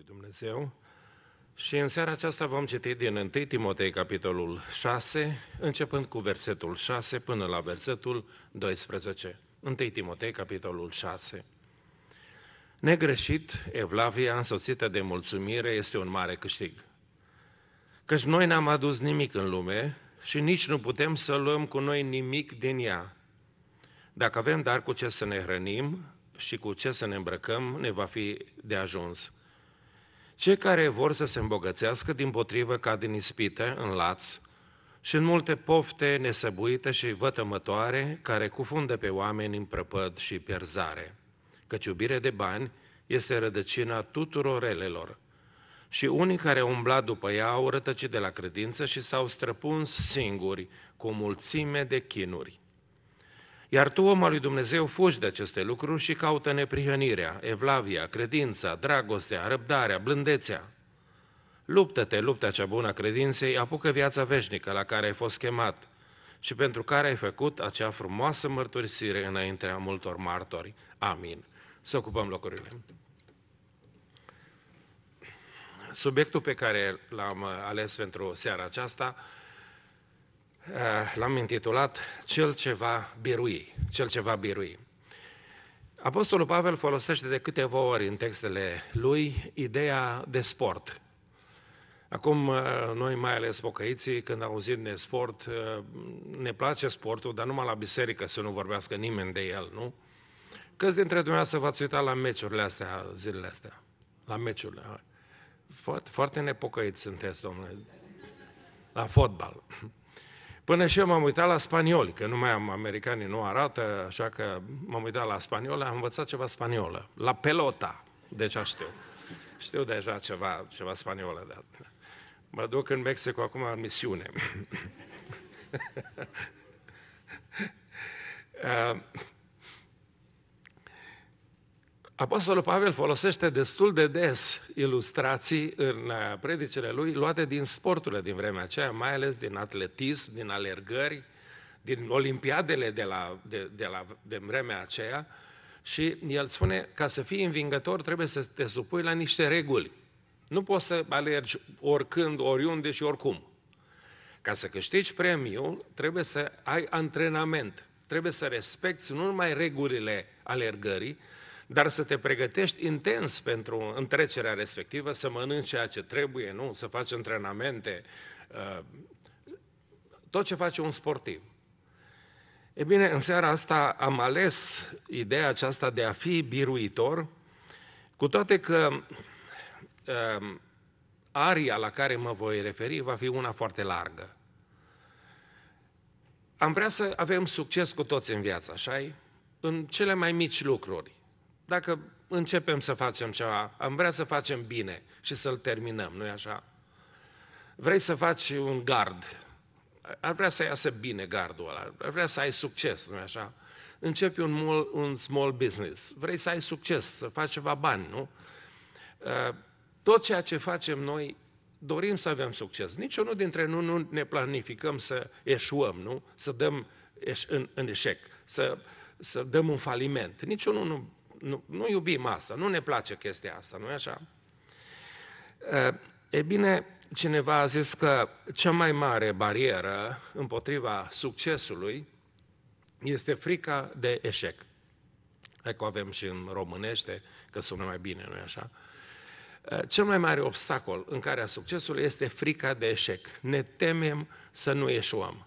lui Dumnezeu și în seara aceasta vom citi din 1 Timotei, capitolul 6, începând cu versetul 6 până la versetul 12. 1 Timotei, capitolul 6. Negreșit, Evlavia însoțită de mulțumire este un mare câștig. Căci noi n-am adus nimic în lume și nici nu putem să luăm cu noi nimic din ea. Dacă avem dar cu ce să ne hrănim și cu ce să ne îmbrăcăm, ne va fi de ajuns. Cei care vor să se îmbogățească, din potrivă, ca din ispite, în laț, și în multe pofte nesăbuite și vătămătoare, care cufundă pe oameni în prăpăd și pierzare. Căci iubire de bani este rădăcina tuturor relelor. Și unii care au umblat după ea au rătăcit de la credință și s-au străpuns singuri cu o mulțime de chinuri. Iar tu, om al lui Dumnezeu, fugi de aceste lucruri și caută neprihănirea, evlavia, credința, dragostea, răbdarea, blândețea. Luptă-te, lupta cea bună a credinței, apucă viața veșnică la care ai fost chemat și pentru care ai făcut acea frumoasă mărturisire înaintea multor martori. Amin. Să ocupăm locurile. Subiectul pe care l-am ales pentru seara aceasta Eh, l-am intitulat Cel ce va birui, cel ce va birui. Apostolul Pavel folosește de câteva ori în textele lui ideea de sport. Acum, eh, noi, mai ales pocăiții, când auzim de sport, eh, ne place sportul, dar numai la biserică să nu vorbească nimeni de el, nu? Câți dintre dumneavoastră v-ați uitat la meciurile astea, zilele astea? La meciurile. Foarte, foarte nepocăiți sunteți, domnule. La fotbal. Până și eu m-am uitat la spanioli, că numai americanii nu arată, așa că m-am uitat la spaniolă, am învățat ceva spaniolă, la pelota, deci știu. Știu deja ceva, ceva spaniolă. Dar... Mă duc în Mexico acum în misiune. uh, Apostolul Pavel folosește destul de des ilustrații în uh, predicile lui luate din sporturile din vremea aceea, mai ales din atletism, din alergări, din olimpiadele de, la, de, de, la, de vremea aceea și el spune, ca să fii învingător trebuie să te supui la niște reguli. Nu poți să alergi oricând, oriunde și oricum. Ca să câștigi premiul, trebuie să ai antrenament. Trebuie să respecti nu numai regulile alergării, dar să te pregătești intens pentru întrecerea respectivă, să mănânci ceea ce trebuie, nu? Să faci antrenamente, uh, tot ce face un sportiv. E bine, în seara asta am ales ideea aceasta de a fi biruitor, cu toate că uh, aria la care mă voi referi va fi una foarte largă. Am vrea să avem succes cu toți în viață, așa -i? În cele mai mici lucruri. Dacă începem să facem ceva, am vrea să facem bine și să-l terminăm, nu-i așa? Vrei să faci un gard, ar vrea să iasă bine gardul ăla, ar vrea să ai succes, nu-i așa? Începi un, mul, un small business, vrei să ai succes, să faci ceva bani, nu? Uh, tot ceea ce facem noi, dorim să avem succes. Niciunul dintre noi nu ne planificăm să eșuăm, nu? Să dăm în, în eșec, să, să dăm un faliment. Niciunul nu nu, nu iubim asta, nu ne place chestia asta, nu-i așa? Eh, e bine, cineva a zis că cea mai mare barieră împotriva succesului este frica de eșec. Hai că avem și în românește, că sună mai bine, nu-i așa? Eh, cel mai mare obstacol în care a succesului este frica de eșec. Ne temem să nu eșuăm.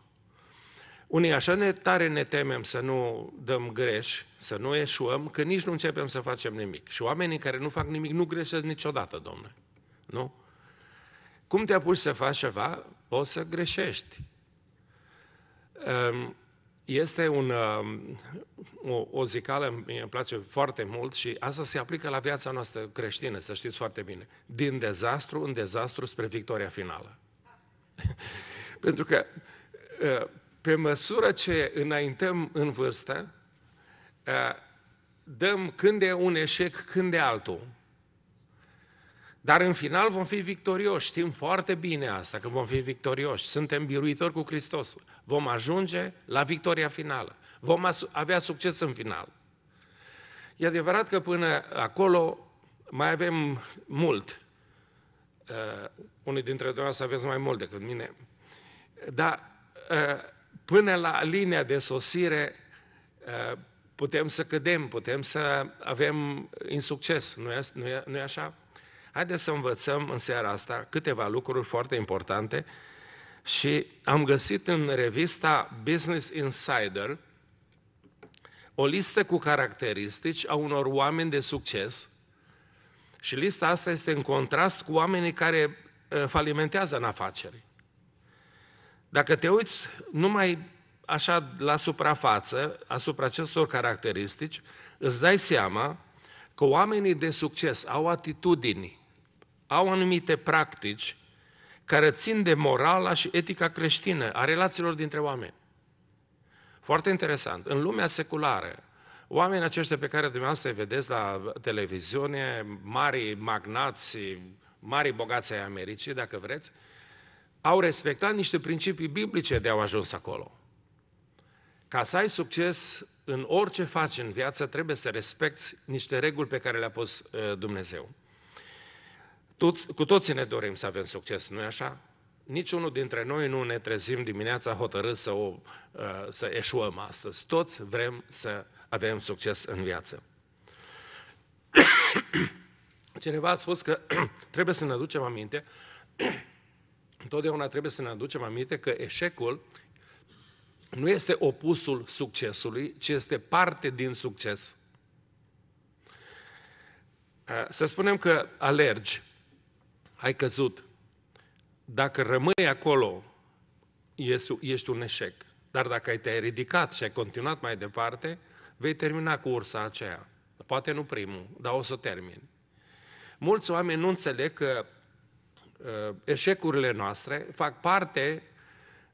Unii așa ne tare ne temem să nu dăm greș, să nu eșuăm, că nici nu începem să facem nimic. Și oamenii care nu fac nimic nu greșesc niciodată, domnule. Nu? Cum te apuci să faci ceva, poți să greșești. Ehm, este un, ehm, o, o zicală, mie îmi place foarte mult și asta se aplică la viața noastră creștină, să știți foarte bine. Din dezastru în dezastru spre victoria finală. Pentru că ehm, pe măsură ce înaintăm în vârstă, eh, dăm când e un eșec, când e altul. Dar în final vom fi victorioși, știm foarte bine asta, că vom fi victorioși, suntem biruitori cu Hristos, vom ajunge la victoria finală, vom avea succes în final. E adevărat că până acolo mai avem mult. Uh, unii dintre dumneavoastră aveți mai mult decât mine. Dar uh, până la linia de sosire uh, putem să cădem, putem să avem insucces, nu e, așa? Haideți să învățăm în seara asta câteva lucruri foarte importante și am găsit în revista Business Insider o listă cu caracteristici a unor oameni de succes și lista asta este în contrast cu oamenii care uh, falimentează în afaceri. Dacă te uiți numai așa la suprafață, asupra acestor caracteristici, îți dai seama că oamenii de succes au atitudini, au anumite practici care țin de morala și etica creștină a relațiilor dintre oameni. Foarte interesant. În lumea seculară, oamenii aceștia pe care dumneavoastră îi vedeți la televiziune, mari magnați, mari bogați ai Americii, dacă vreți, au respectat niște principii biblice de au ajuns acolo. Ca să ai succes în orice faci în viață, trebuie să respecti niște reguli pe care le-a pus uh, Dumnezeu. Toți, cu toții ne dorim să avem succes, nu-i așa? Niciunul dintre noi nu ne trezim dimineața hotărât să, o, uh, să eșuăm astăzi. Toți vrem să avem succes în viață. Cineva a spus că trebuie să ne aducem aminte Întotdeauna trebuie să ne aducem aminte că eșecul nu este opusul succesului, ci este parte din succes. Să spunem că alergi, ai căzut. Dacă rămâi acolo, ești un eșec. Dar dacă te-ai ridicat și ai continuat mai departe, vei termina cursa aceea. Poate nu primul, dar o să termin. Mulți oameni nu înțeleg că Uh, eșecurile noastre fac parte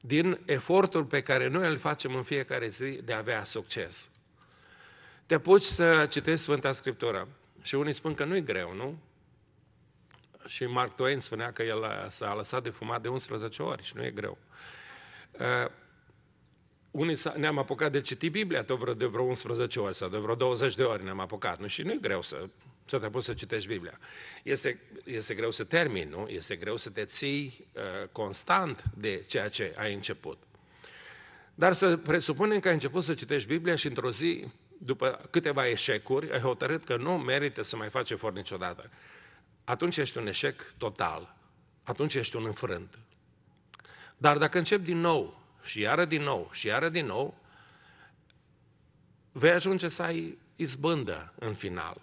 din efortul pe care noi îl facem în fiecare zi de a avea succes. Te poți să citești Sfânta Scriptură și unii spun că nu-i greu, nu? Și Mark Twain spunea că el s-a lăsat de fumat de 11 ori și nu e greu. Uh, unii ne-am apucat de citit Biblia tot vreo, de vreo 11 ori sau de vreo 20 de ori ne-am apucat. Nu? Și nu e greu să să te apuci să citești Biblia. Este, este greu să termini, nu? Este greu să te ții uh, constant de ceea ce ai început. Dar să presupunem că ai început să citești Biblia și într-o zi, după câteva eșecuri, ai hotărât că nu merită să mai faci efort niciodată. Atunci ești un eșec total. Atunci ești un înfrânt. Dar dacă încep din nou și iară din nou și iară din nou, vei ajunge să ai izbândă în final.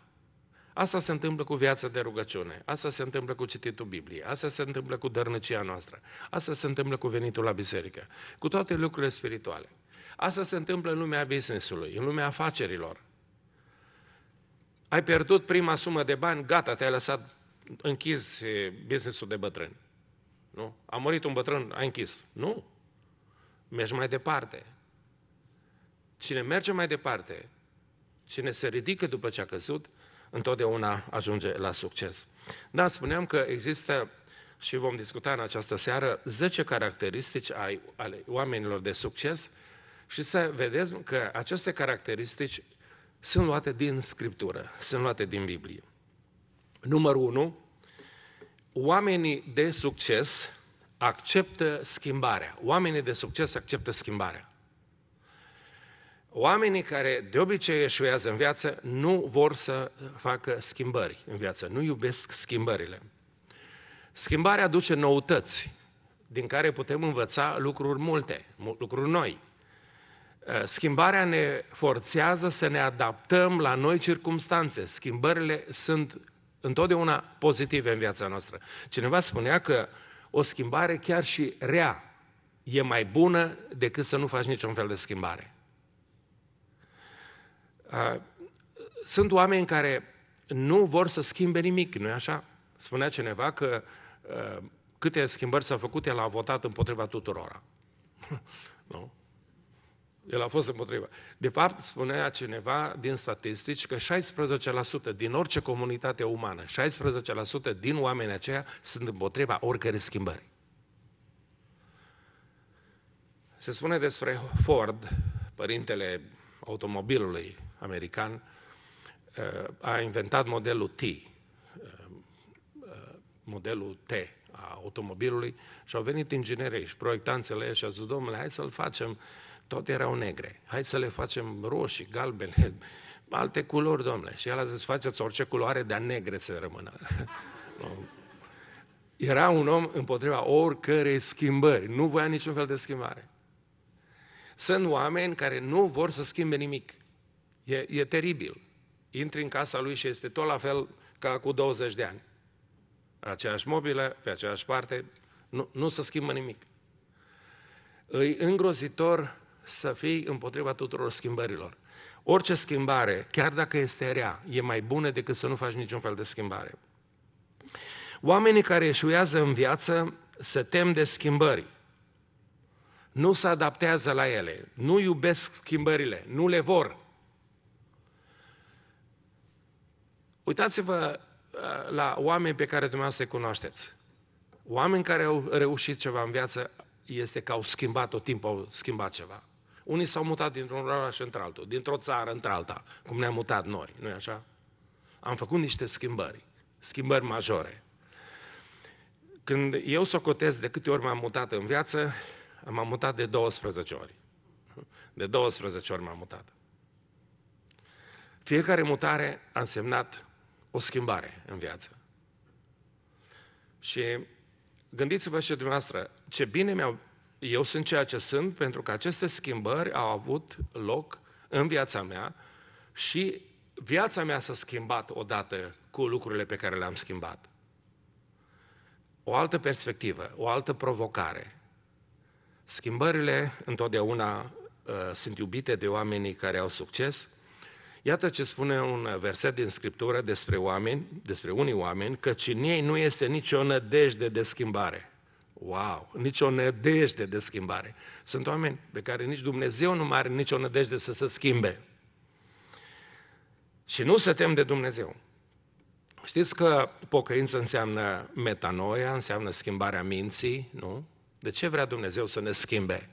Asta se întâmplă cu viața de rugăciune, asta se întâmplă cu cititul Bibliei, asta se întâmplă cu dărnăcia noastră, asta se întâmplă cu venitul la biserică, cu toate lucrurile spirituale. Asta se întâmplă în lumea businessului, în lumea afacerilor. Ai pierdut prima sumă de bani, gata, te-ai lăsat închis eh, businessul de bătrâni. Nu? A murit un bătrân, ai închis. Nu. Mergi mai departe. Cine merge mai departe, cine se ridică după ce a căzut, întotdeauna ajunge la succes. Da, spuneam că există și vom discuta în această seară 10 caracteristici ale oamenilor de succes și să vedem că aceste caracteristici sunt luate din Scriptură, sunt luate din Biblie. Numărul 1, oamenii de succes acceptă schimbarea. Oamenii de succes acceptă schimbarea. Oamenii care de obicei eșuează în viață nu vor să facă schimbări în viață, nu iubesc schimbările. Schimbarea aduce noutăți, din care putem învăța lucruri multe, lucruri noi. Uh, schimbarea ne forțează să ne adaptăm la noi circumstanțe. Schimbările sunt întotdeauna pozitive în viața noastră. Cineva spunea că o schimbare chiar și rea e mai bună decât să nu faci niciun fel de schimbare. Ah, sunt oameni care nu vor să schimbe nimic, nu-i așa? Spunea cineva că ah, câte schimbări s-au făcut, el a votat împotriva tuturora. nu? El a fost împotriva. De fapt, spunea cineva din statistici că 16% din orice comunitate umană, 16% din oamenii aceia sunt împotriva oricărei schimbări. Se spune despre Ford, părintele automobilului, american, uh, a inventat modelul T, uh, uh, modelul T a automobilului și au venit inginerii și proiectanțele și au zis, domnule, hai să-l facem, tot erau negre, hai să le facem roșii, galbene, alte culori, domnule. Și el a zis, faceți orice culoare, dar negre să rămână. Era un om împotriva oricărei schimbări, nu voia niciun fel de schimbare. Sunt oameni care nu vor să schimbe nimic. E, e teribil. Intri în casa lui și este tot la fel ca cu 20 de ani. Aceeași mobilă, pe aceeași parte, nu, nu se schimbă nimic. E îngrozitor să fii împotriva tuturor schimbărilor. Orice schimbare, chiar dacă este rea, e mai bună decât să nu faci niciun fel de schimbare. Oamenii care eșuează în viață se tem de schimbări. Nu se adaptează la ele, nu iubesc schimbările, nu le vor. Uitați-vă uh, la oameni pe care dumneavoastră îi cunoașteți. Oameni care au reușit ceva în viață este că au schimbat tot timpul, au schimbat ceva. Unii s-au mutat dintr-un oraș într-altul, dintr-o țară într-alta, cum ne-am mutat noi, nu-i așa? Am făcut niște schimbări, schimbări majore. Când eu cotez de câte ori m-am mutat în viață, m-am mutat de 12 ori. De 12 ori m-am mutat. Fiecare mutare a însemnat o schimbare în viață. Și gândiți-vă și dumneavoastră, ce bine mi-au... Eu sunt ceea ce sunt pentru că aceste schimbări au avut loc în viața mea și viața mea s-a schimbat odată cu lucrurile pe care le-am schimbat. O altă perspectivă, o altă provocare. Schimbările întotdeauna uh, sunt iubite de oamenii care au succes – Iată ce spune un verset din Scriptură despre oameni, despre unii oameni, că în ei nu este nicio nădejde de schimbare. Wow! Nicio nădejde de schimbare. Sunt oameni pe care nici Dumnezeu nu mai are nicio nădejde să se schimbe. Și nu se tem de Dumnezeu. Știți că pocăință înseamnă metanoia, înseamnă schimbarea minții, nu? De ce vrea Dumnezeu să ne schimbe?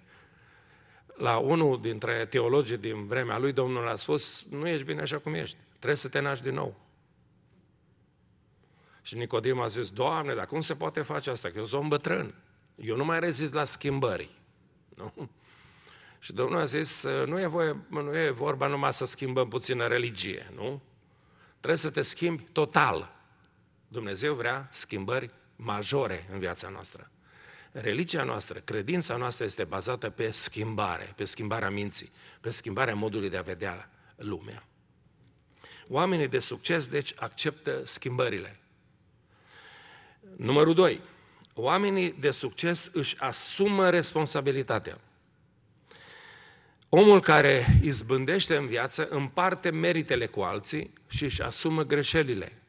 la unul dintre teologii din vremea lui, Domnul a spus, nu ești bine așa cum ești, trebuie să te naști din nou. Și Nicodim a zis, Doamne, dar cum se poate face asta? Că eu sunt bătrân. Eu nu mai rezist la schimbări. Nu? Și Domnul a zis, nu e, voie, nu e vorba numai să schimbăm puțină religie, nu? Trebuie să te schimbi total. Dumnezeu vrea schimbări majore în viața noastră religia noastră, credința noastră este bazată pe schimbare, pe schimbarea minții, pe schimbarea modului de a vedea lumea. Oamenii de succes, deci, acceptă schimbările. Numărul 2. Oamenii de succes își asumă responsabilitatea. Omul care izbândește în viață împarte meritele cu alții și își asumă greșelile.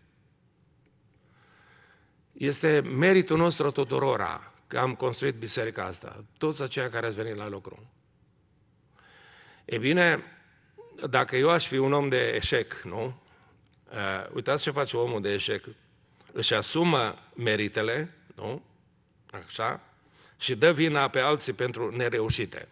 Este meritul nostru tuturora că am construit biserica asta, toți aceia care ați venit la lucru. E bine, dacă eu aș fi un om de eșec, nu? Eh, uitați ce face omul de eșec. Își asumă meritele, nu? Așa? Și dă vina pe alții pentru nereușite.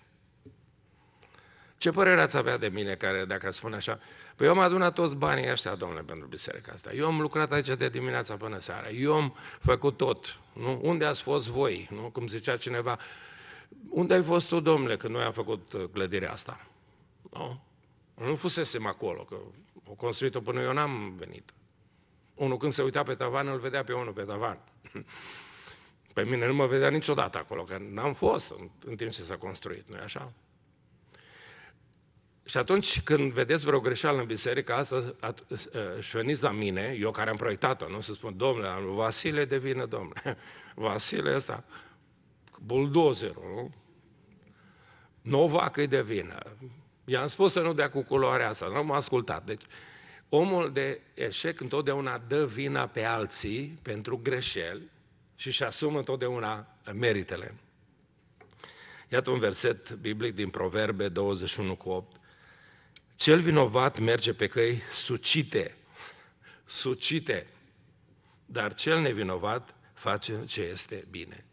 Ce părere ați avea de mine care, dacă spun așa, păi eu am adunat toți banii ăștia, domnule, pentru biserica asta. Eu am lucrat aici de dimineața până seara. Eu am făcut tot. Nu? Unde ați fost voi? Nu? Cum zicea cineva, unde ai fost tu, domnule, când noi am făcut uh, clădirea asta? Nu? Nu fusesem acolo, că o construit-o până eu n-am venit. Unul când se uita pe tavan, îl vedea pe unul pe tavan. Pe mine nu mă vedea niciodată acolo, că n-am fost în, în timp ce s-a construit, nu-i așa? Și atunci când vedeți vreo greșeală în biserică, asta uh, și veniți la mine, eu care am proiectat-o, nu să spun, domnule, Vasile devine domnule. Vasile ăsta, buldozerul, nu? Novac i devină. I-am spus să nu dea cu culoarea asta, nu m-a ascultat. Deci, omul de eșec întotdeauna dă vina pe alții pentru greșeli și își asumă întotdeauna meritele. Iată un verset biblic din Proverbe 21 cu 8. Cel vinovat merge pe căi sucite, sucite, dar cel nevinovat face ce este bine.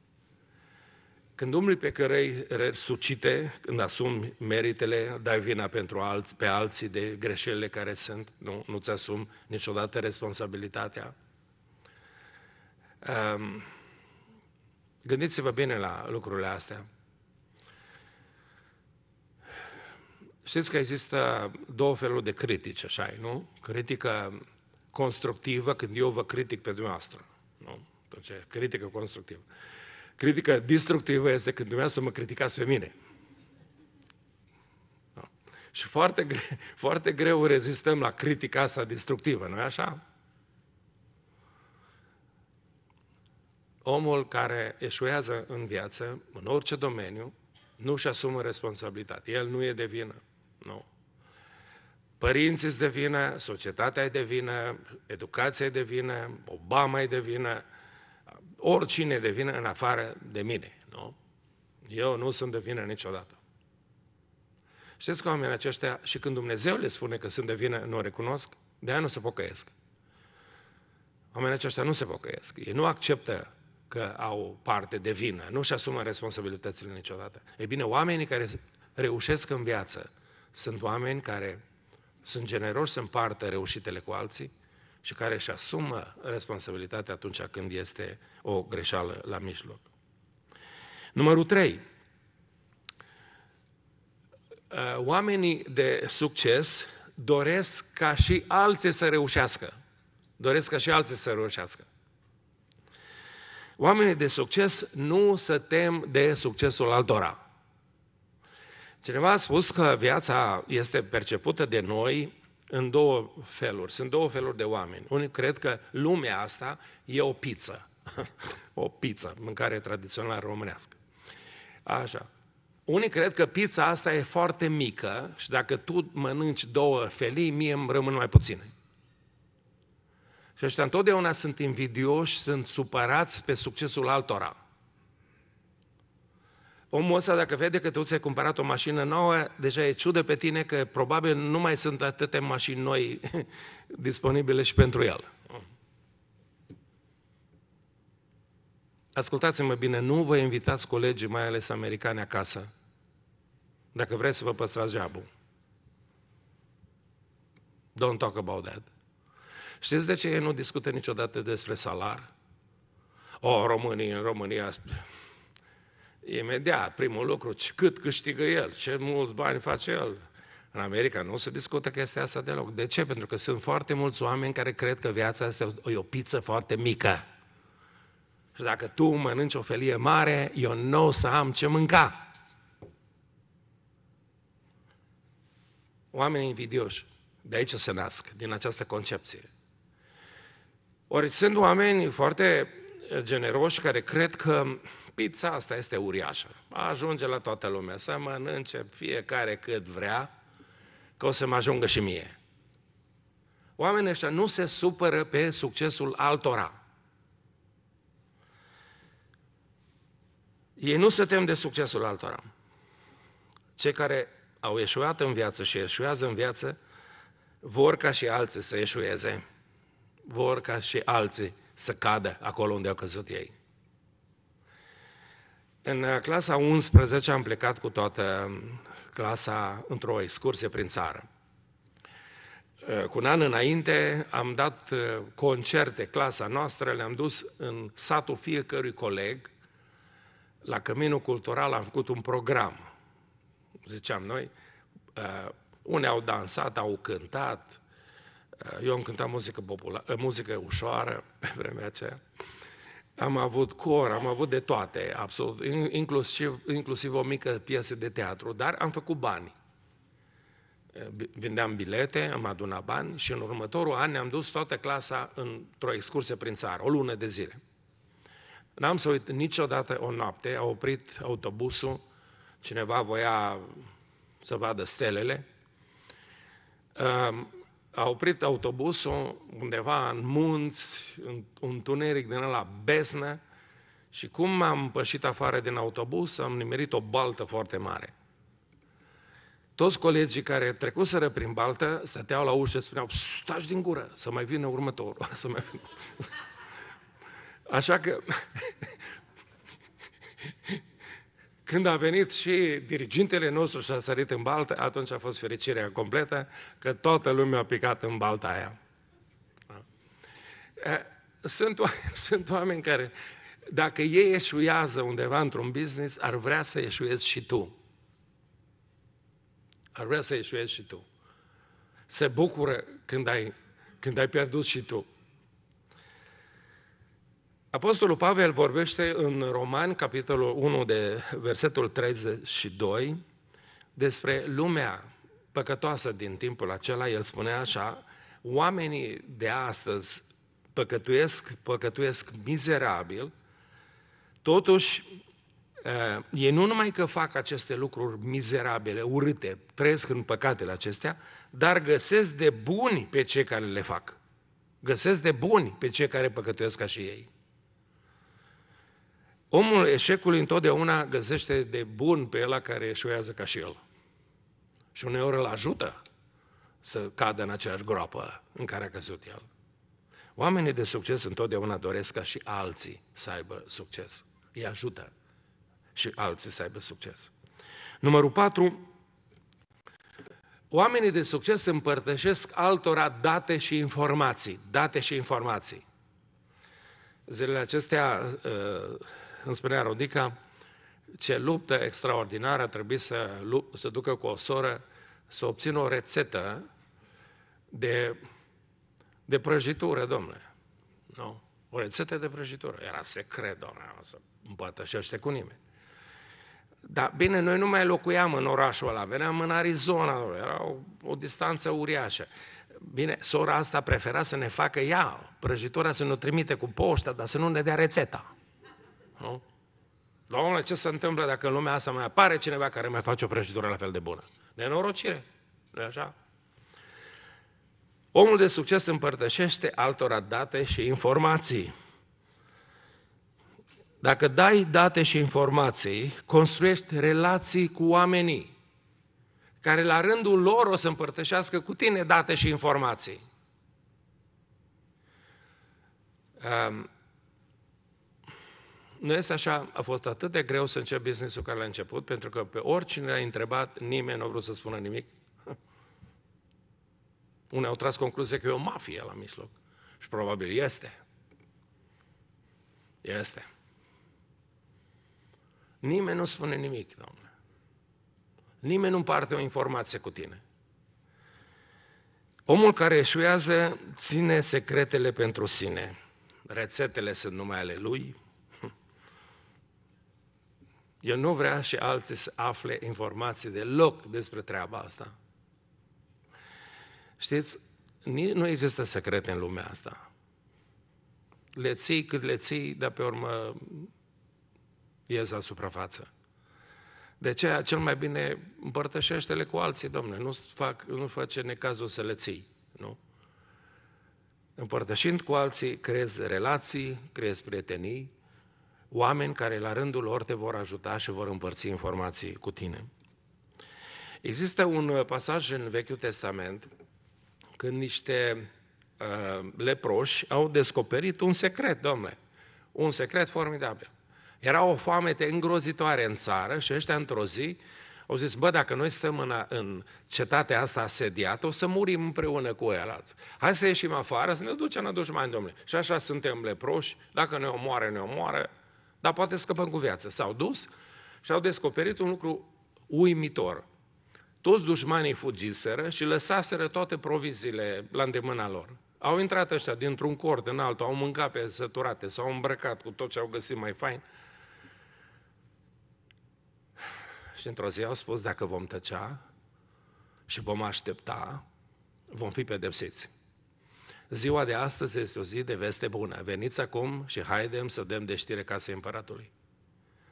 Când umbli pe cărei sucite, când asumi meritele, dai vina pentru alți, pe alții de greșelile care sunt, nu, nu-ți asumi niciodată responsabilitatea. Um, gândiți-vă bine la lucrurile astea. Știți că există două feluri de critici, așa nu? Critică constructivă, când eu vă critic pe dumneavoastră. Nu? Atunci, critică constructivă. Critică destructivă este când dumneavoastră mă criticați pe mine. Nu? Și foarte, greu, foarte greu rezistăm la critica asta destructivă, nu-i așa? Omul care eșuează în viață, în orice domeniu, nu-și asumă responsabilitate. El nu e de vină. Nu. Părinții de vină, societatea e de vină, educația e de vină, Obama e de vină, oricine e de vină în afară de mine. Nu? Eu nu sunt de vină niciodată. Știți că oamenii aceștia, și când Dumnezeu le spune că sunt de vină, nu o recunosc, de aia nu se pocăiesc. Oamenii aceștia nu se pocăiesc. Ei nu acceptă că au parte de vină, nu-și asumă responsabilitățile niciodată. E bine, oamenii care reușesc în viață sunt oameni care sunt generoși să împartă reușitele cu alții și care își asumă responsabilitatea atunci când este o greșeală la mijloc. Numărul 3. Uh, oamenii de succes doresc ca și alții să reușească. Doresc ca și alții să reușească. Oamenii de succes nu se tem de succesul altora. Cineva a spus că viața este percepută de noi în două feluri. Sunt două feluri de oameni. Unii cred că lumea asta e o pizza, o pizza, mâncare tradițională românească. Așa. Unii cred că pizza asta e foarte mică și dacă tu mănânci două felii, mie îmi rămân mai puține. Și ăștia întotdeauna sunt invidioși, sunt supărați pe succesul altora. Omul ăsta, dacă vede că tu ți-ai cumpărat o mașină nouă, deja e ciudă pe tine că probabil nu mai sunt atâtea mașini noi disponibile și pentru el. Ascultați-mă bine, nu vă invitați colegii, mai ales americani, acasă, dacă vreți să vă păstrați geabul. Don't talk about that. Știți de ce ei nu discută niciodată despre salar? O, oh, românii în România imediat, primul lucru, cât câștigă el, ce mulți bani face el. În America nu se discută chestia asta deloc. De ce? Pentru că sunt foarte mulți oameni care cred că viața asta e o pizza foarte mică. Și dacă tu mănânci o felie mare, eu nu o să am ce mânca. Oamenii invidioși, de aici se nasc, din această concepție. Ori sunt oameni foarte generoși care cred că pizza asta este uriașă. Ajunge la toată lumea să mănânce fiecare cât vrea, că o să mă ajungă și mie. Oamenii ăștia nu se supără pe succesul altora. Ei nu se tem de succesul altora. Cei care au eșuat în viață și eșuează în viață, vor ca și alții să eșueze. Vor ca și alții să cadă acolo unde au căzut ei. În uh, clasa 11 am plecat cu toată um, clasa într-o excursie prin țară. Uh, cu un an înainte am dat uh, concerte, clasa noastră, le-am dus în satul fiecărui coleg. La Căminul Cultural am făcut un program, ziceam noi. Unii au dansat, au cântat, Eh, eu am cântat muzică, populară, eh, muzică ușoară pe vremea aceea. Am avut cor, am avut de toate, absolut, inclusiv, inclusiv o mică piesă de teatru, dar am făcut bani. Eh, vindeam bilete, am adunat bani și în următorul an ne-am dus toată clasa într-o excursie prin țară, o lună de zile. N-am să uit niciodată o noapte, a oprit autobusul, cineva voia să vadă stelele, ehm, a oprit autobusul undeva în munți, în un tuneric din ăla besnă și cum am pășit afară din autobuz, am nimerit o baltă foarte mare. Toți colegii care trecuseră prin baltă stăteau la ușă și spuneau, stași din gură, să mai vină următorul, să mai vină. Așa că când a venit și dirigintele nostru și a sărit în baltă, atunci a fost fericirea completă că toată lumea a picat în balta aia. Da. Sunt, sunt oameni care, dacă ei eșuează undeva într-un business, ar vrea să eșuezi și tu. Ar vrea să eșuezi și tu. Se bucură când ai, când ai pierdut și tu. Apostolul Pavel vorbește în Romani, capitolul 1, de versetul 32, despre lumea păcătoasă din timpul acela. El spunea așa, oamenii de astăzi păcătuiesc, păcătuiesc mizerabil, totuși ei nu numai că fac aceste lucruri mizerabile, urâte, trăiesc în păcatele acestea, dar găsesc de buni pe cei care le fac. Găsesc de buni pe cei care păcătuiesc ca și ei. Omul eșecului întotdeauna găsește de bun pe ăla care eșuează ca și el. Și uneori îl ajută să cadă în aceeași groapă în care a căzut el. Oamenii de succes întotdeauna doresc ca și alții să aibă succes. Îi ajută și alții să aibă succes. Numărul 4. Oamenii de succes împărtășesc altora date și informații. Date și informații. Zilele acestea, uh, îmi spunea Rodica, ce luptă extraordinară a trebuit să, să ducă cu o soră să obțină o rețetă de, de prăjitură, domnule. Nu? O rețetă de prăjitură. Era secret, domnule, o să împărtășește cu nimeni. Dar bine, noi nu mai locuiam în orașul ăla, veneam în Arizona, domnule. era o, o distanță uriașă. Bine, sora asta prefera să ne facă ea prăjitura, să ne o trimite cu poșta, dar să nu ne dea rețeta. Nu? Doamne, ce se întâmplă dacă în lumea asta mai apare cineva care mai face o prăjitură la fel de bună? Nenorocire, nu așa? Omul de succes împărtășește altora date și informații. Dacă dai date și informații, construiești relații cu oamenii, care la rândul lor o să împărtășească cu tine date și informații nu este așa, a fost atât de greu să încep businessul care l-a început, pentru că pe oricine l-a întrebat, nimeni nu a vrut să spună nimic. Unii au tras concluzia că e o mafie la mijloc. Și probabil este. Este. Nimeni nu spune nimic, domnule. Nimeni nu împarte o informație cu tine. Omul care eșuează ține secretele pentru sine. Rețetele sunt numai ale lui, eu nu vrea și alții să afle informații deloc despre treaba asta. Știți, nu există secrete în lumea asta. Le ții cât le ții, dar pe urmă ies la suprafață. De aceea, cel mai bine împărtășește-le cu alții, domnule. Nu, fac, nu face necazul să le ții, nu? Împărtășind cu alții, creezi relații, creezi prietenii, oameni care la rândul lor te vor ajuta și vor împărți informații cu tine. Există un uh, pasaj în Vechiul Testament când niște uh, leproși au descoperit un secret, domnule, un secret formidabil. Era o foamete îngrozitoare în țară și ăștia într-o zi au zis, bă, dacă noi stăm în, în cetatea asta asediată, o să murim împreună cu ăilalți. Hai să ieșim afară, să ne ducem la dușmani, domnule. Și așa suntem leproși, dacă ne omoară, ne omoară, dar poate scăpăm cu viață. S-au dus și au descoperit un lucru uimitor. Toți dușmanii fugiseră și lăsaseră toate proviziile la îndemâna lor. Au intrat ăștia dintr-un cort în altul, au mâncat pe săturate, s-au îmbrăcat cu tot ce au găsit mai fain. Și într-o zi au spus, dacă vom tăcea și vom aștepta, vom fi pedepsiți. Ziua de astăzi este o zi de veste bună. Veniți acum și haidem să dăm de știre casei împăratului.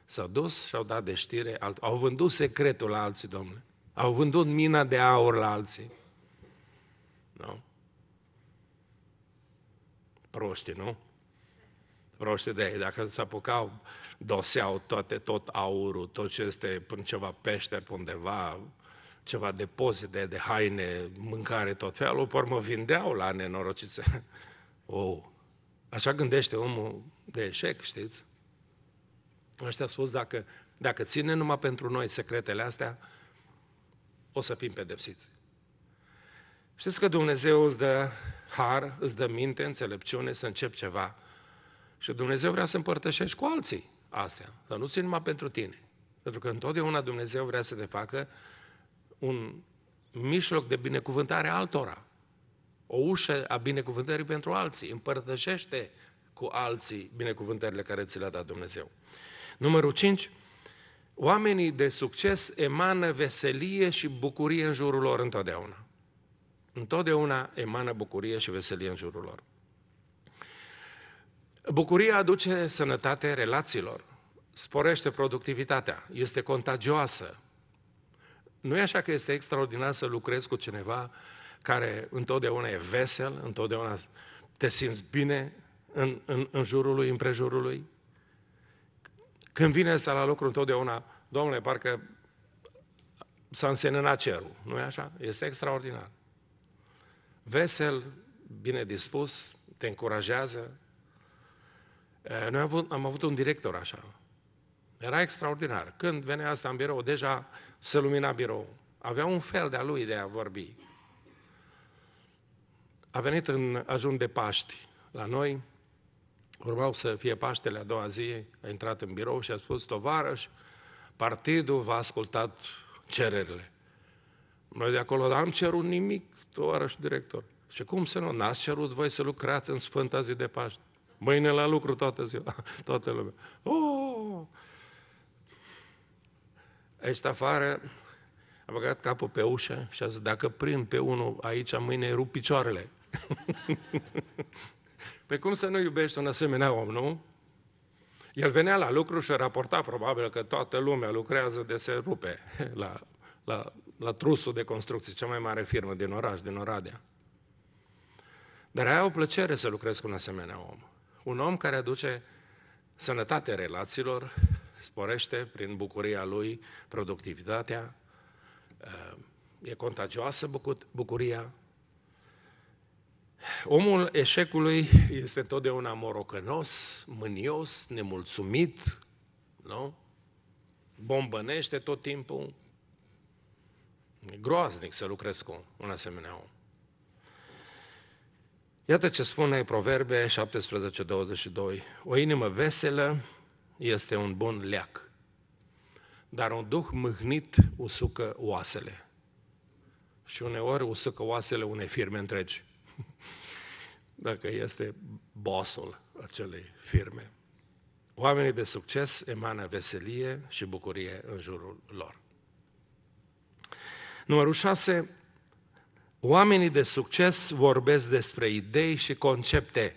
S-au dus și au dat de știre, au vândut secretul la alții, domnule. Au vândut mina de aur la alții. Nu? Proști, nu? Proști de ei. Dacă se apucau, doseau toate, tot aurul, tot ce este în ceva peșteri pe undeva, ceva depozite de haine, mâncare, tot felul, pe urmă vindeau la nenorocițe. Oh. Așa gândește omul de eșec, știți? Ăștia a spus, dacă, dacă ține numai pentru noi secretele astea, o să fim pedepsiți. Știți că Dumnezeu îți dă har, îți dă minte, înțelepciune să încep ceva și Dumnezeu vrea să împărtășești cu alții astea, să nu ții numai pentru tine. Pentru că întotdeauna Dumnezeu vrea să te facă un mijloc de binecuvântare altora, o ușă a binecuvântării pentru alții, împărtășește cu alții binecuvântările care ți le-a dat Dumnezeu. Numărul 5. Oamenii de succes emană veselie și bucurie în jurul lor întotdeauna. Întotdeauna emană bucurie și veselie în jurul lor. Bucuria aduce sănătate relațiilor, sporește productivitatea, este contagioasă, nu e așa că este extraordinar să lucrezi cu cineva care întotdeauna e vesel, întotdeauna te simți bine în, în, în jurul lui, în prejurul lui? Când vine să la lucru, întotdeauna, domnule, parcă s-a însenănat cerul, nu e așa? Este extraordinar. Vesel, bine dispus, te încurajează. Noi am avut, am avut un director așa, era extraordinar. Când venea asta în birou, deja se lumina birou. Avea un fel de-a lui de a vorbi. A venit în ajun de Paști la noi, urmau să fie Paștele a doua zi, a intrat în birou și a spus, tovarăș, partidul v-a ascultat cererile. Noi de acolo, dar am cerut nimic, tovarăș director. Și cum să nu? N-ați cerut voi să lucrați în Sfânta zi de Paști. Mâine la lucru toată ziua, toată lumea. Oh! oh, oh a ieșit afară, a băgat capul pe ușă și a zis, dacă prind pe unul aici, mâine rup picioarele. pe cum să nu iubești un asemenea om, nu? El venea la lucru și raporta probabil că toată lumea lucrează de se rupe la, la, la trusul de construcții, cea mai mare firmă din oraș, din Oradea. Dar aia o plăcere să lucrezi cu un asemenea om. Un om care aduce sănătate relațiilor, sporește prin bucuria lui productivitatea, e contagioasă bucuria. Omul eșecului este totdeauna morocănos, mânios, nemulțumit, nu? Bombănește tot timpul. E groaznic să lucrezi cu un asemenea om. Iată ce spune Proverbe 17:22. 22. O inimă veselă este un bun leac. Dar un duh mâhnit usucă oasele. Și uneori usucă oasele unei firme întregi. Dacă este bossul acelei firme. Oamenii de succes emană veselie și bucurie în jurul lor. Numărul 6. Oamenii de succes vorbesc despre idei și concepte.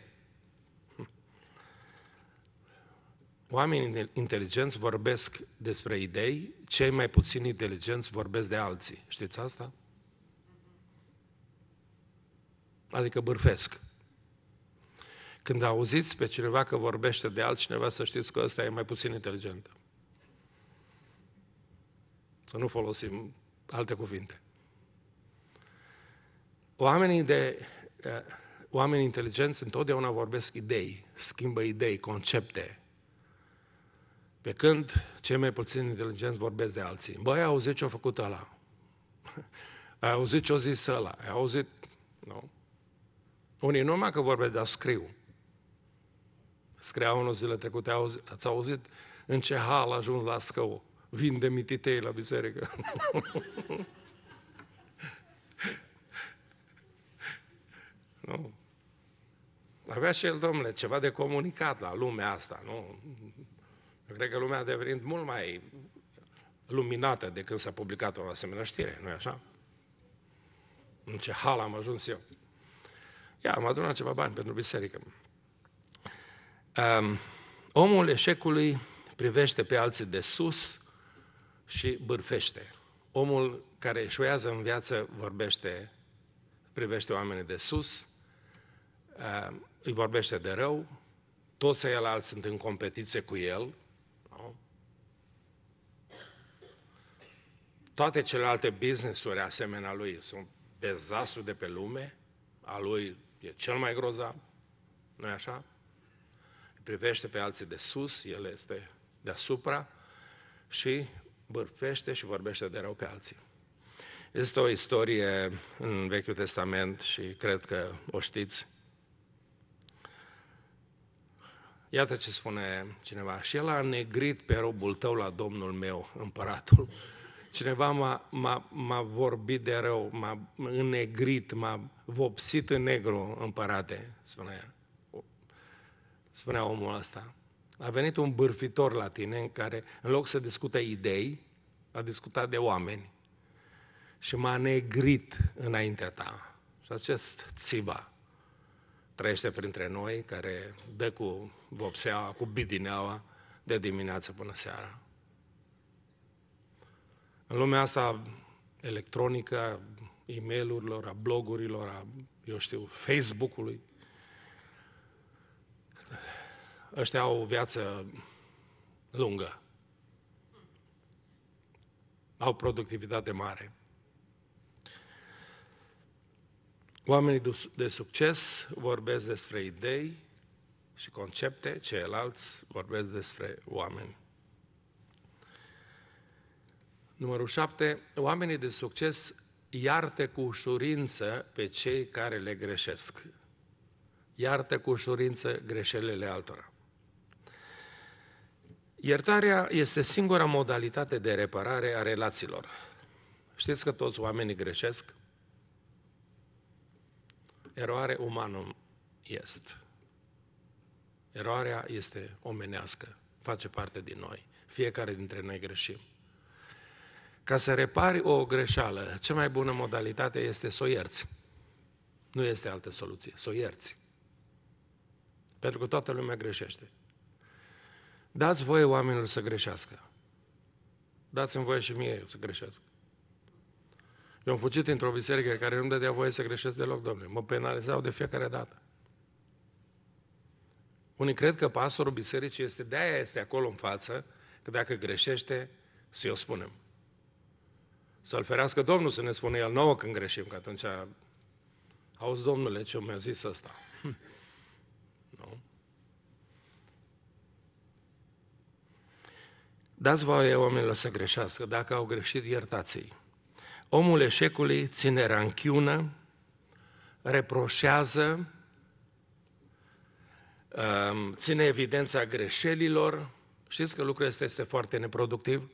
Oamenii inteligenți vorbesc despre idei, cei mai puțin inteligenți vorbesc de alții. Știți asta? Adică bârfesc. Când auziți pe cineva că vorbește de altcineva, să știți că ăsta e mai puțin inteligent. Să nu folosim alte cuvinte. Oamenii, de, eh, oamenii inteligenți întotdeauna vorbesc idei, schimbă idei, concepte, pe când cei mai puțin inteligenți vorbesc de alții. Băi, auzit ce-a făcut ăla? Ai auzit ce-a zis ăla? Ai auzit? Nu. Unii numai că vorbesc, dar scriu. Scria unul zile trecute, ați auzit în ce hal a ajuns la scău? Vin de mititei la biserică. nu. Avea și el, domnule, ceva de comunicat la lumea asta, nu? Eu cred că lumea a devenit mult mai luminată de când s-a publicat o asemenea știre, nu-i așa? În ce hal am ajuns eu. Ia, am adunat ceva bani pentru biserică. Um, omul eșecului privește pe alții de sus și bârfește. Omul care eșuează în viață vorbește, privește oamenii de sus, uh, îi vorbește de rău, toți ceilalți sunt în competiție cu el, Toate celelalte business-uri asemenea lui sunt dezastru de pe lume, a lui e cel mai grozav, nu e așa? Îi privește pe alții de sus, el este deasupra și bârfește și vorbește de rău pe alții. Este o istorie în Vechiul Testament și cred că o știți. Iată ce spune cineva. Și el a negrit pe robul tău la Domnul meu, împăratul. Cineva m-a, m-a, m-a vorbit de rău, m-a înnegrit, m-a vopsit în negru, împărate, spunea, spunea omul ăsta. A venit un bârfitor la tine în care, în loc să discute idei, a discutat de oameni și m-a negrit înaintea ta. Și acest țiba trăiește printre noi, care dă cu vopseaua, cu bidineaua de dimineață până seara. În lumea asta electronică, a e mail a blogurilor, a, eu știu, Facebook-ului, ăștia au o viață lungă. Au productivitate mare. Oamenii de succes vorbesc despre idei și concepte, ceilalți vorbesc despre oameni. Numărul 7. Oamenii de succes iartă cu ușurință pe cei care le greșesc. Iartă cu ușurință greșelile altora. Iertarea este singura modalitate de reparare a relațiilor. Știți că toți oamenii greșesc? Eroare umanum este. Eroarea este omenească, face parte din noi. Fiecare dintre noi greșim. Ca să repari o greșeală, cea mai bună modalitate este să o ierți. Nu este altă soluție, să o ierți. Pentru că toată lumea greșește. Dați voie oamenilor să greșească. Dați-mi voie și mie să greșesc. Eu am fugit într-o biserică care nu-mi dădea voie să greșesc deloc, domnule. Mă penalizau de fiecare dată. Unii cred că pastorul bisericii este, de-aia este acolo în față, că dacă greșește, să-i o spunem. Să-L ferească Domnul să ne spună El nouă când greșim, că atunci, auzi, Domnule, ce mi-a zis ăsta. Hm. Nu? Dați voie oamenilor să greșească. Dacă au greșit, iertați-i. Omul eșecului ține ranchiună, reproșează, um, ține evidența greșelilor. Știți că lucrul este foarte neproductiv?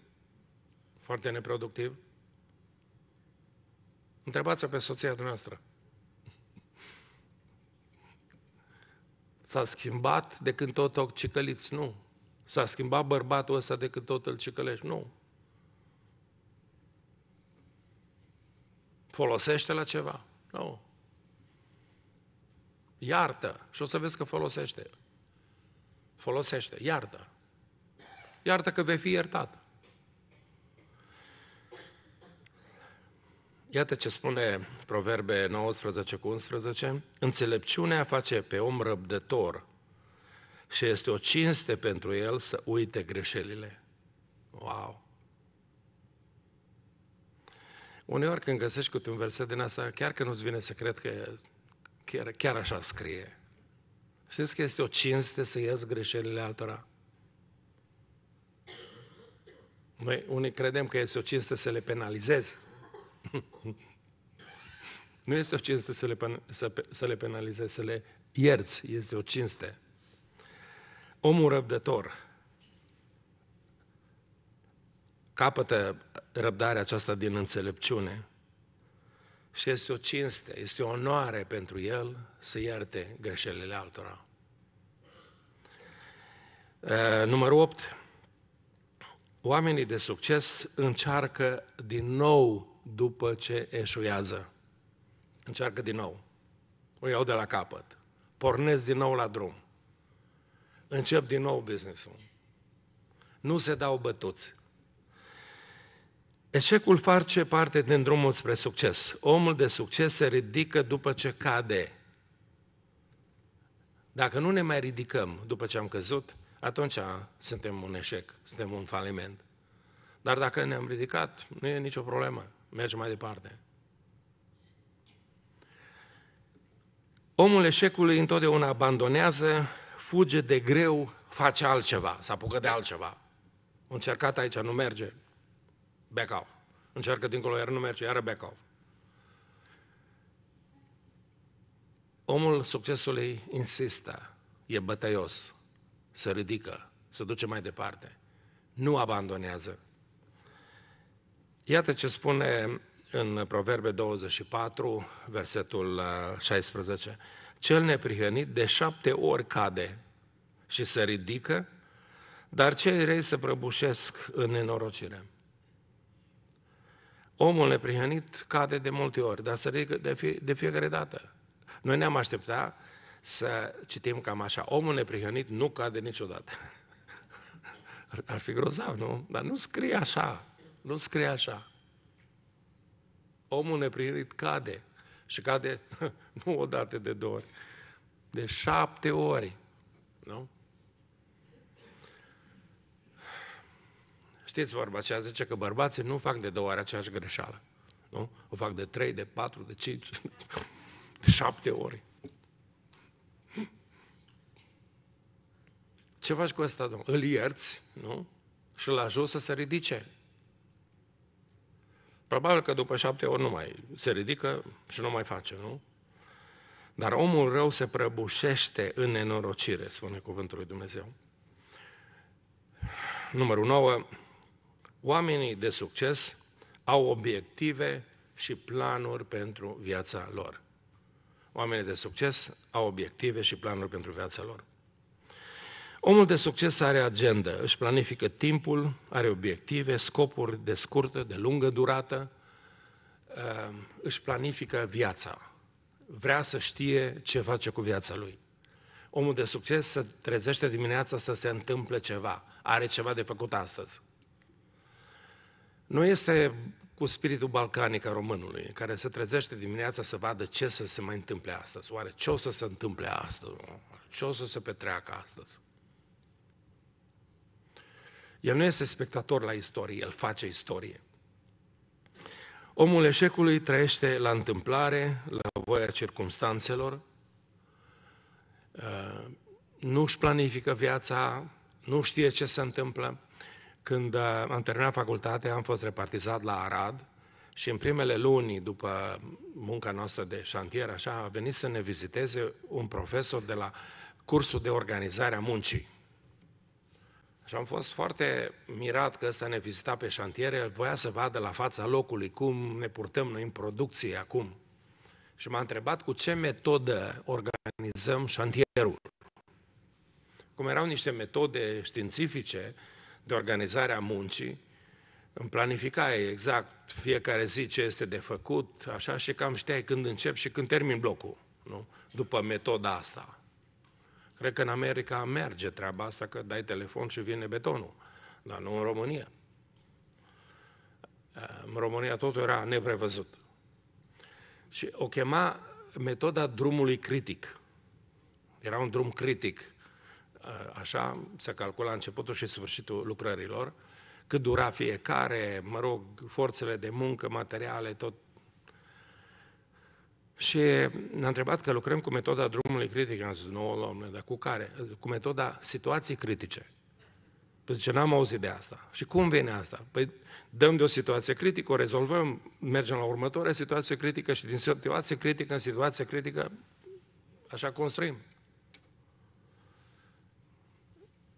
Foarte neproductiv? Întrebați-o pe soția dumneavoastră. S-a schimbat de când tot o cicăliți? Nu. S-a schimbat bărbatul ăsta de când tot îl cicălești? Nu. Folosește la ceva? Nu. Iartă. Și o să vezi că folosește. Folosește. Iartă. Iartă că vei fi iertat. Iată ce spune Proverbe 19 cu 11. Înțelepciunea face pe om răbdător și este o cinste pentru el să uite greșelile. Wow! Uneori când găsești câte un verset din asta, chiar că nu-ți vine să cred că chiar, chiar așa scrie. Știți că este o cinste să ies greșelile altora? Noi unii credem că este o cinste să le penalizezi. Nu este o cinste să le, să, să le penalizezi, să le ierți, este o cinste. Omul răbdător capătă răbdarea aceasta din înțelepciune și este o cinste, este o onoare pentru el să ierte greșelile altora. Numărul 8. Oamenii de succes încearcă din nou după ce eșuează. Încearcă din nou. O iau de la capăt. Pornesc din nou la drum. Încep din nou businessul. Nu se dau bătuți. Eșecul face parte din drumul spre succes. Omul de succes se ridică după ce cade. Dacă nu ne mai ridicăm după ce am căzut, atunci suntem un eșec, suntem un faliment. Dar dacă ne-am ridicat, nu e nicio problemă. Mergem mai departe. Omul eșecului întotdeauna abandonează, fuge de greu, face altceva, se apucă de altceva. încercat aici, nu merge, back off. Încercă dincolo, iar nu merge, iară back off. Omul succesului insistă, e bătăios, se ridică, se duce mai departe, nu abandonează. Iată ce spune în Proverbe 24, versetul 16. Uh, Cel neprihănit de șapte ori cade și se ridică, dar cei rei se prăbușesc în nenorocire. Omul neprihănit cade de multe ori, dar se ridică de, fie, de fiecare dată. Noi ne-am aștepta să citim cam așa. Omul neprihănit nu cade niciodată. Ar fi grozav, nu? Dar nu scrie așa. Nu scrie așa. Omul neprihănit cade. Și cade nu o dată de două ori, de șapte ori. Nu? Știți vorba aceea, zice că bărbații nu fac de două ori aceeași greșeală. Nu? O fac de trei, de patru, de cinci, de șapte ori. Ce faci cu ăsta, domnule? Îl ierți, nu? Și îl jos să se ridice. Probabil că după șapte ori nu mai se ridică și nu mai face, nu? Dar omul rău se prăbușește în nenorocire, spune cuvântul lui Dumnezeu. Numărul 9. Oamenii de succes au obiective și planuri pentru viața lor. Oamenii de succes au obiective și planuri pentru viața lor. Omul de succes are agenda, își planifică timpul, are obiective, scopuri de scurtă, de lungă durată, uh, își planifică viața. Vrea să știe ce face cu viața lui. Omul de succes se trezește dimineața să se întâmple ceva, are ceva de făcut astăzi. Nu este cu spiritul balcanic a românului, care se trezește dimineața să vadă ce să se mai întâmple astăzi. Oare ce o să se întâmple astăzi? Ce o să se petreacă astăzi? El nu este spectator la istorie, el face istorie. Omul eșecului trăiește la întâmplare, la voia circumstanțelor, uh, nu își planifică viața, nu știe ce se întâmplă. Când uh, am terminat facultatea, am fost repartizat la Arad și în primele luni după munca noastră de șantier, așa, a venit să ne viziteze un profesor de la cursul de organizare a muncii. Și am fost foarte mirat că ăsta ne vizita pe șantiere, voia să vadă la fața locului cum ne purtăm noi în producție acum. Și m-a întrebat cu ce metodă organizăm șantierul. Cum erau niște metode științifice de organizare a muncii, îmi planificai exact fiecare zi ce este de făcut, așa și cam știai când încep și când termin blocul, nu? după metoda asta. Cred că în America merge treaba asta că dai telefon și vine betonul, dar nu în România. În România totul era neprevăzut. Și o chema metoda drumului critic. Era un drum critic. Așa se calcula începutul și sfârșitul lucrărilor, cât dura fiecare, mă rog, forțele de muncă, materiale, tot și ne-a întrebat că lucrăm cu metoda drumului critic. Am zis, nu, domnule, dar cu care? Cu metoda situații critice. Păi zice, n-am auzit de asta. Și cum vine asta? Păi dăm de o situație critică, o rezolvăm, mergem la următoarea situație critică și din situație critică în situație critică, așa construim.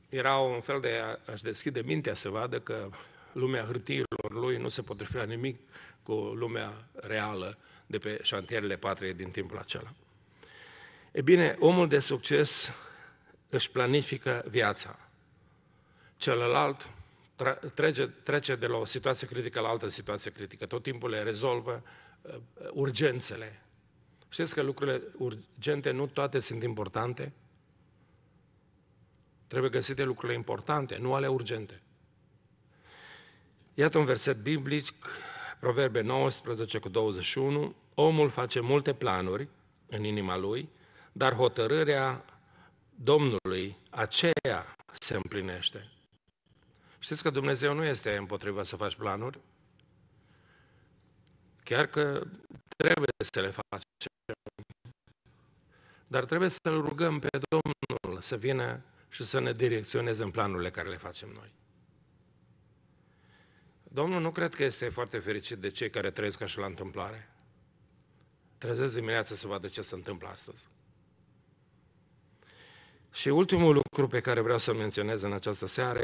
Era un fel de a-și deschide mintea să vadă că lumea hârtiilor lui nu se potrivea nimic cu lumea reală de pe șantierele patriei din timpul acela. E bine, omul de succes își planifică viața. Celălalt trece, trece de la o situație critică la altă situație critică. Tot timpul le rezolvă uh, uh, urgențele. Știți că lucrurile urgente nu toate sunt importante? Trebuie găsite lucrurile importante, nu ale urgente. Iată un verset biblic Proverbe 19 cu 21, omul face multe planuri în inima lui, dar hotărârea Domnului aceea se împlinește. Știți că Dumnezeu nu este împotriva să faci planuri? Chiar că trebuie să le facem. Dar trebuie să-L rugăm pe Domnul să vină și să ne direcționeze în planurile care le facem noi. Domnul nu cred că este foarte fericit de cei care trăiesc ca la întâmplare. Trezesc dimineața să vadă ce se întâmplă astăzi. Și ultimul lucru pe care vreau să menționez în această seară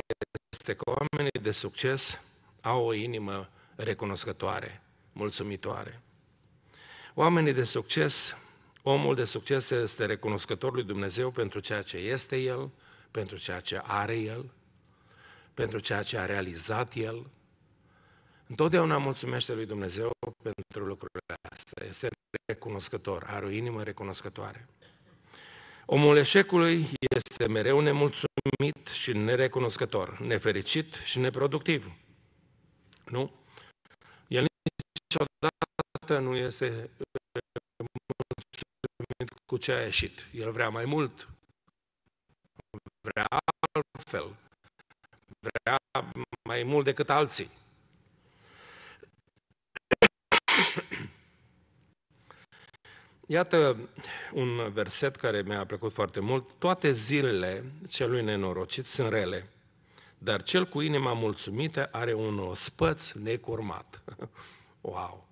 este că oamenii de succes au o inimă recunoscătoare, mulțumitoare. Oamenii de succes, omul de succes este recunoscător lui Dumnezeu pentru ceea ce este el, pentru ceea ce are el, pentru ceea ce a realizat el, Întotdeauna mulțumește lui Dumnezeu pentru lucrurile astea. Este recunoscător, are o inimă recunoscătoare. Omul eșecului este mereu nemulțumit și nerecunoscător, nefericit și neproductiv. Nu? El niciodată nu este mulțumit cu ce a ieșit. El vrea mai mult, vrea altfel, vrea mai mult decât alții. Iată un verset care mi-a plăcut foarte mult. Toate zilele celui nenorocit sunt rele, dar cel cu inima mulțumită are un ospăț necurmat. Wow!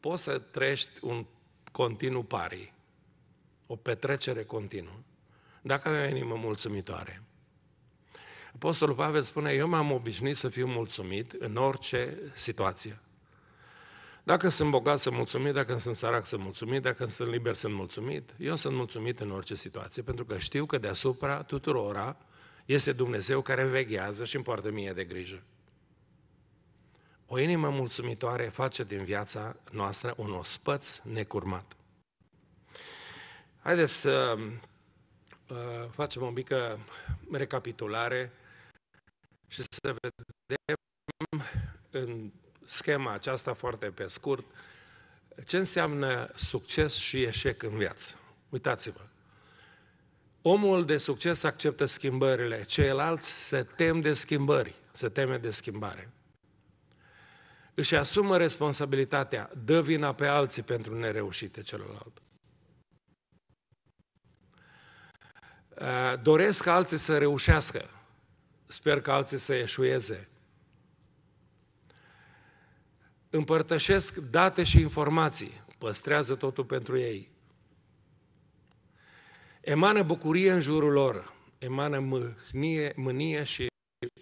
Poți să trăiești un continuu pari, o petrecere continuă, dacă ai o inimă mulțumitoare. Apostolul Pavel spune, eu m-am obișnuit să fiu mulțumit în orice situație. Dacă sunt bogat, sunt mulțumit, dacă sunt sărac, sunt mulțumit, dacă sunt liber, sunt mulțumit. Eu sunt mulțumit în orice situație, pentru că știu că deasupra tuturora este Dumnezeu care veghează și îmi poartă mie de grijă. O inimă mulțumitoare face din viața noastră un ospăț necurmat. Haideți să uh, facem o mică recapitulare și să vedem în schema aceasta foarte pe scurt. Ce înseamnă succes și eșec în viață? Uitați-vă. Omul de succes acceptă schimbările, ceilalți se tem de schimbări, se teme de schimbare. Își asumă responsabilitatea, dă vina pe alții pentru nereușite celălalt. Doresc ca alții să reușească, sper ca alții să eșueze împărtășesc date și informații, păstrează totul pentru ei. Emană bucurie în jurul lor, emană mânie, mânie și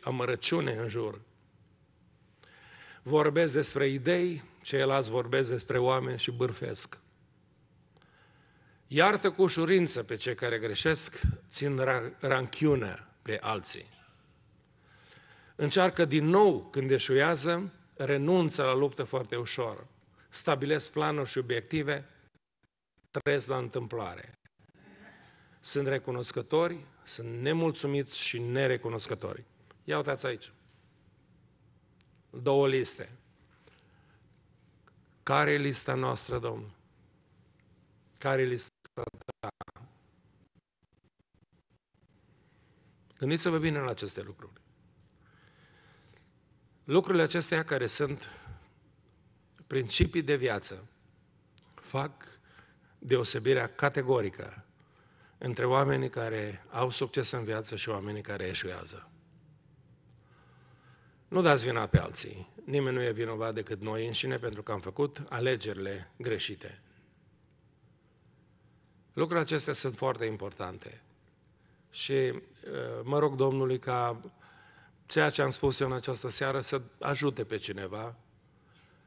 amărăciune în jur. Vorbesc despre idei, ceilalți vorbesc despre oameni și bârfesc. Iartă cu ușurință pe cei care greșesc, țin ranchiunea pe alții. Încearcă din nou când eșuează, renunță la luptă foarte ușor, stabilesc planuri și obiective, trăiesc la întâmplare. Sunt recunoscători, sunt nemulțumiți și nerecunoscători. Ia uitați aici. Două liste. Care e lista noastră, Domnul? Care e lista ta? Gândiți-vă bine la aceste lucruri. Lucrurile acestea care sunt principii de viață fac deosebirea categorică între oamenii care au succes în viață și oamenii care eșuează. Nu dați vina pe alții. Nimeni nu e vinovat decât noi înșine pentru că am făcut alegerile greșite. Lucrurile acestea sunt foarte importante. Și uh, mă rog Domnului ca ceea ce am spus eu în această seară, să ajute pe cineva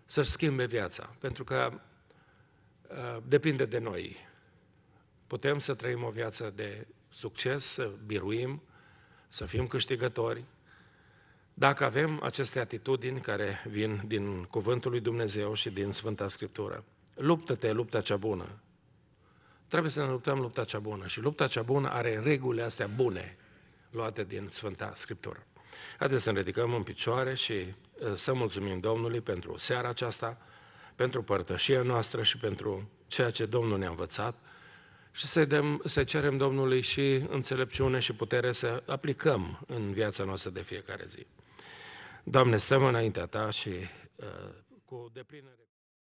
să-și schimbe viața, pentru că uh, depinde de noi. Putem să trăim o viață de succes, să biruim, să fim câștigători, dacă avem aceste atitudini care vin din Cuvântul lui Dumnezeu și din Sfânta Scriptură. Luptă-te lupta cea bună. Trebuie să ne luptăm lupta cea bună și lupta cea bună are regulile astea bune luate din Sfânta Scriptură. Haideți să ne ridicăm în picioare și uh, să mulțumim Domnului pentru seara aceasta, pentru părtășia noastră și pentru ceea ce Domnul ne-a învățat și să, dăm, să cerem Domnului și înțelepciune și putere să aplicăm în viața noastră de fiecare zi. Doamne, stăm înaintea Ta și uh, cu deplină...